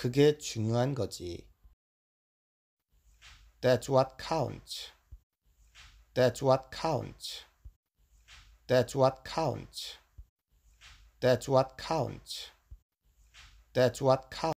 그게 중요한 거지. That's what counts. That's what counts. That's what counts. That's what counts. That's what counts.